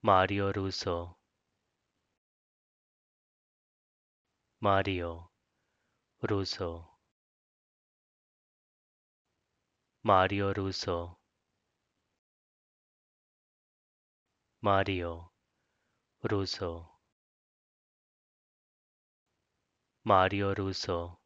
Mario Russo Mario Russo Mario Russo Mario Russo Mario Russo